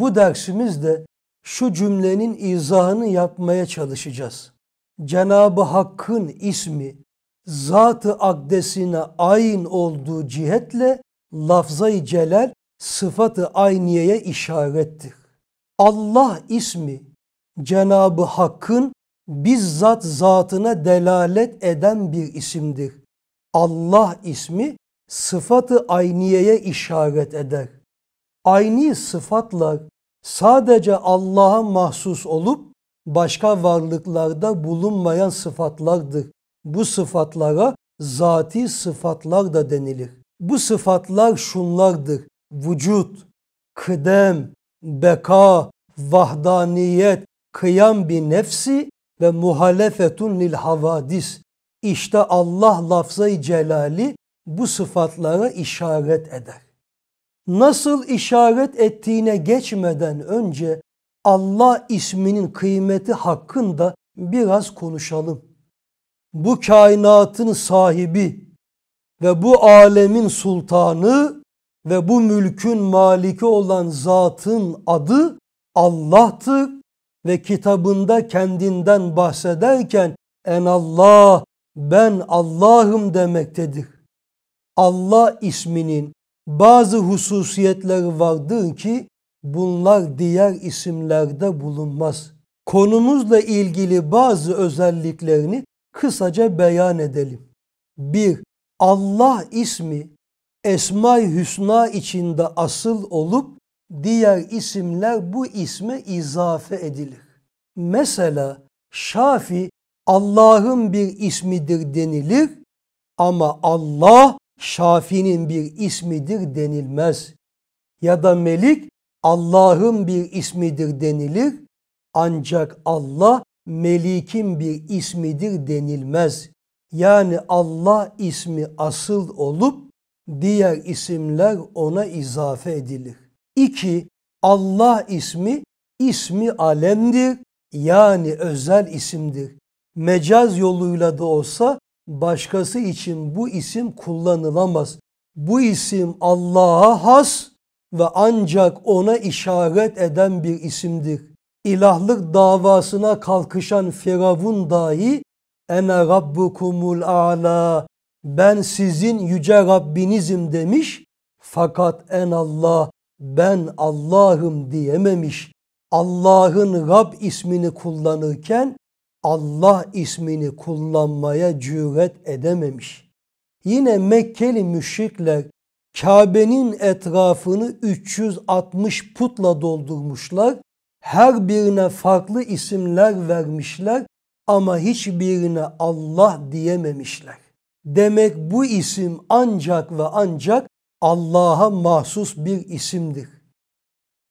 bu dersimizde şu cümlenin izahını yapmaya çalışacağız. Cenabı Hakk'ın ismi zatı akdesine ayn olduğu cihetle lafzayı celal sıfatı ayniyeye işarettir. Allah ismi Cenabı Hakk'ın bizzat zatına delalet eden bir isimdir. Allah ismi sıfatı ayniyeye işaret eder. Ayni sıfatlar sadece Allah'a mahsus olup başka varlıklarda bulunmayan sıfatlardır. Bu sıfatlara zati sıfatlar da denilir. Bu sıfatlar şunlardır. Vücut, kıdem, beka, vahdaniyet, kıyam bir nefsi ve muhalefetun lil havadis. İşte Allah lafzı celali bu sıfatlara işaret eder nasıl işaret ettiğine geçmeden önce Allah isminin kıymeti hakkında biraz konuşalım. Bu kainatın sahibi ve bu alemin sultanı ve bu mülkün maliki olan zatın adı Allah'tır ve kitabında kendinden bahsederken en Allah ben Allah'ım demektedir. Allah isminin bazı hususiyetler vardır ki bunlar diğer isimlerde bulunmaz. Konumuzla ilgili bazı özelliklerini kısaca beyan edelim. 1. Allah ismi Esma-i Hüsna içinde asıl olup diğer isimler bu isme izafe edilir. Mesela Şafi Allah'ın bir ismidir denilir ama Allah Şafi'nin bir ismidir denilmez. Ya da melik Allah'ın bir ismidir denilir. Ancak Allah melikin bir ismidir denilmez. Yani Allah ismi asıl olup diğer isimler ona izafe edilir. 2. Allah ismi ismi alemdir yani özel isimdir. Mecaz yoluyla da olsa başkası için bu isim kullanılamaz. Bu isim Allah'a has ve ancak ona işaret eden bir isimdir. İlahlık davasına kalkışan Firavun dahi ene rabbukumul ala ben sizin yüce Rabbinizim demiş fakat en Allah ben Allah'ım diyememiş. Allah'ın Rab ismini kullanırken Allah ismini kullanmaya cüret edememiş. Yine Mekkeli müşrikler Kabe'nin etrafını 360 putla doldurmuşlar. Her birine farklı isimler vermişler ama hiçbirine Allah diyememişler. Demek bu isim ancak ve ancak Allah'a mahsus bir isimdir.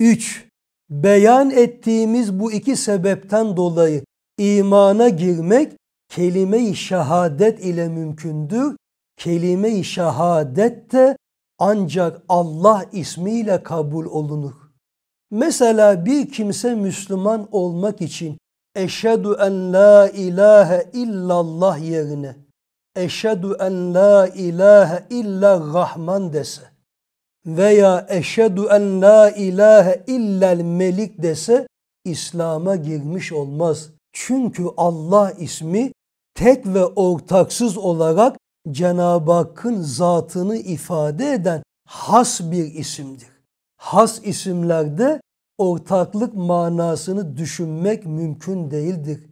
3. Beyan ettiğimiz bu iki sebepten dolayı imana girmek kelime-i şehadet ile mümkündür. Kelime-i şehadet de ancak Allah ismiyle kabul olunur. Mesela bir kimse Müslüman olmak için eşhedü en la ilahe illallah yerine eşhedü en la ilahe illa rahman dese veya eşhedü en la ilahe illel melik dese İslam'a girmiş olmaz. Çünkü Allah ismi tek ve ortaksız olarak Cenab-ı Hakk'ın zatını ifade eden has bir isimdir. Has isimlerde ortaklık manasını düşünmek mümkün değildir.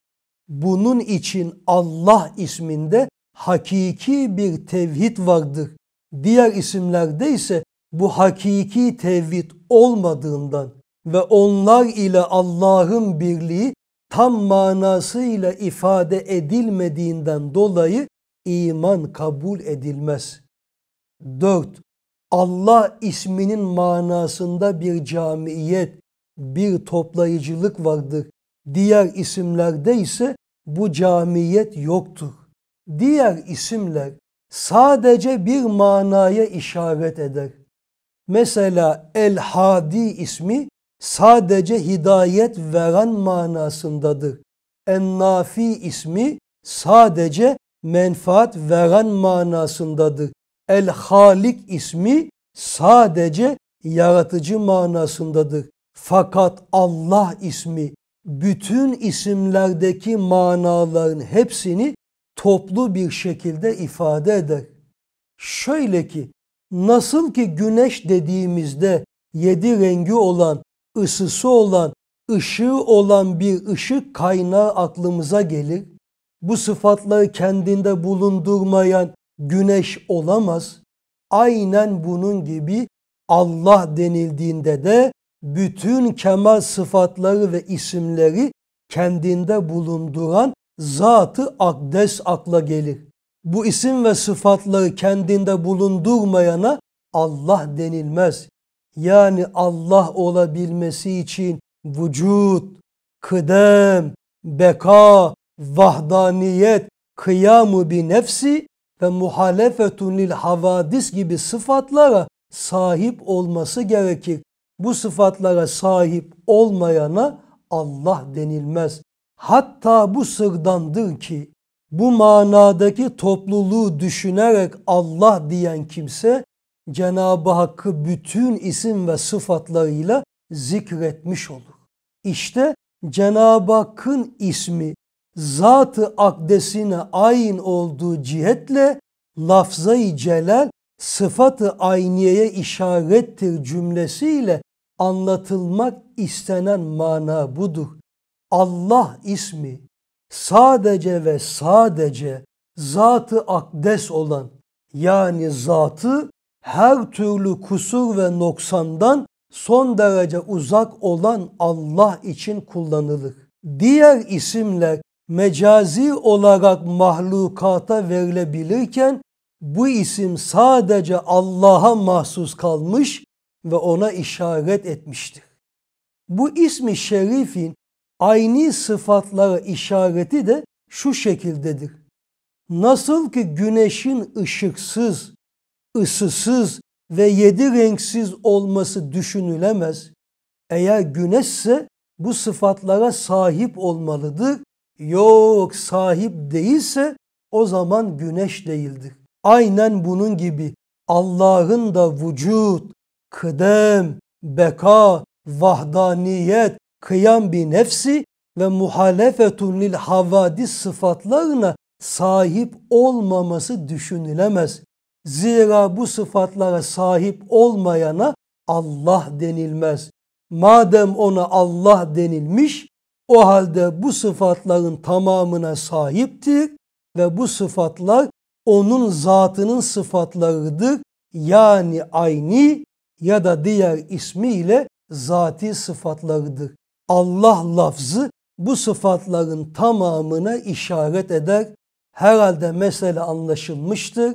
Bunun için Allah isminde hakiki bir tevhid vardır. Diğer isimlerde ise bu hakiki tevhid olmadığından ve onlar ile Allah'ın birliği tam manasıyla ifade edilmediğinden dolayı iman kabul edilmez. 4. Allah isminin manasında bir camiyet, bir toplayıcılık vardır. Diğer isimlerde ise bu camiyet yoktur. Diğer isimler sadece bir manaya işaret eder. Mesela El Hadi ismi sadece hidayet veren manasındadır. Ennafi ismi sadece menfaat veren manasındadır. El Halik ismi sadece yaratıcı manasındadır. Fakat Allah ismi bütün isimlerdeki manaların hepsini toplu bir şekilde ifade eder. Şöyle ki nasıl ki güneş dediğimizde yedi rengi olan ısısı olan, ışığı olan bir ışık kaynağı aklımıza gelir. Bu sıfatları kendinde bulundurmayan güneş olamaz. Aynen bunun gibi Allah denildiğinde de bütün kemal sıfatları ve isimleri kendinde bulunduran zatı akdes akla gelir. Bu isim ve sıfatları kendinde bulundurmayana Allah denilmez yani Allah olabilmesi için vücut, kıdem, beka, vahdaniyet, kıyamu bir nefsi ve muhalefetun lil havadis gibi sıfatlara sahip olması gerekir. Bu sıfatlara sahip olmayana Allah denilmez. Hatta bu sırdandır ki bu manadaki topluluğu düşünerek Allah diyen kimse Cenab-ı Hakk'ı bütün isim ve sıfatlarıyla zikretmiş olur. İşte Cenab-ı Hakk'ın ismi zatı akdesine ayin olduğu cihetle lafzayı celal sıfatı ayniyeye işarettir cümlesiyle anlatılmak istenen mana budur. Allah ismi sadece ve sadece zatı akdes olan yani zatı her türlü kusur ve noksandan son derece uzak olan Allah için kullanılır. Diğer isimler mecazi olarak mahlukata verilebilirken bu isim sadece Allah'a mahsus kalmış ve ona işaret etmiştir. Bu ismi şerifin aynı sıfatlara işareti de şu şekildedir. Nasıl ki güneşin ışıksız ısısız ve yedi renksiz olması düşünülemez. Eğer güneşse bu sıfatlara sahip olmalıdır. Yok sahip değilse o zaman güneş değildir. Aynen bunun gibi Allah'ın da vücut, kıdem, beka, vahdaniyet, kıyam bir nefsi ve muhalefetun lil havadis sıfatlarına sahip olmaması düşünülemez. Zira bu sıfatlara sahip olmayana Allah denilmez. Madem ona Allah denilmiş o halde bu sıfatların tamamına sahiptir ve bu sıfatlar onun zatının sıfatlarıdır. Yani aynı ya da diğer ismiyle zati sıfatlarıdır. Allah lafzı bu sıfatların tamamına işaret eder. Herhalde mesele anlaşılmıştır.